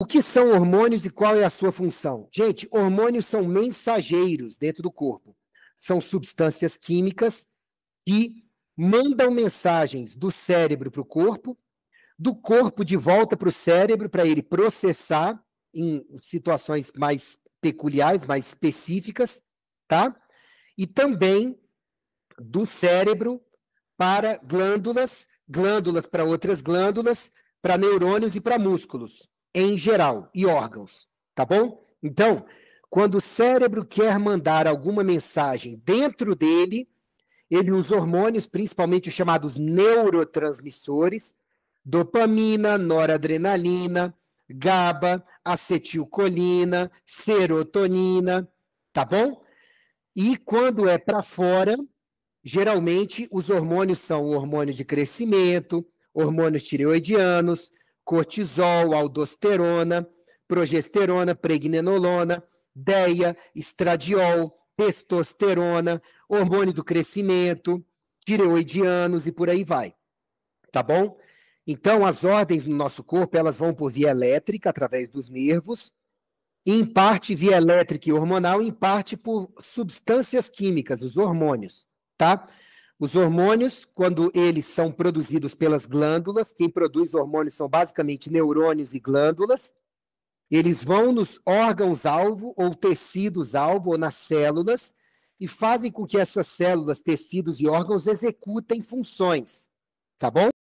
O que são hormônios e qual é a sua função? Gente, hormônios são mensageiros dentro do corpo. São substâncias químicas que mandam mensagens do cérebro para o corpo, do corpo de volta para o cérebro para ele processar em situações mais peculiares, mais específicas, tá? E também do cérebro para glândulas, glândulas para outras glândulas, para neurônios e para músculos em geral e órgãos, tá bom? Então, quando o cérebro quer mandar alguma mensagem dentro dele, ele usa hormônios, principalmente os chamados neurotransmissores, dopamina, noradrenalina, GABA, acetilcolina, serotonina, tá bom? E quando é para fora, geralmente os hormônios são o hormônio de crescimento, hormônios tireoidianos, cortisol, aldosterona, progesterona, pregnenolona, DEA, estradiol, testosterona, hormônio do crescimento, tireoidianos e por aí vai. Tá bom? Então, as ordens no nosso corpo, elas vão por via elétrica, através dos nervos, em parte via elétrica e hormonal, em parte por substâncias químicas, os hormônios, tá? Os hormônios, quando eles são produzidos pelas glândulas, quem produz hormônios são basicamente neurônios e glândulas, eles vão nos órgãos-alvo ou tecidos-alvo ou nas células e fazem com que essas células, tecidos e órgãos executem funções, tá bom?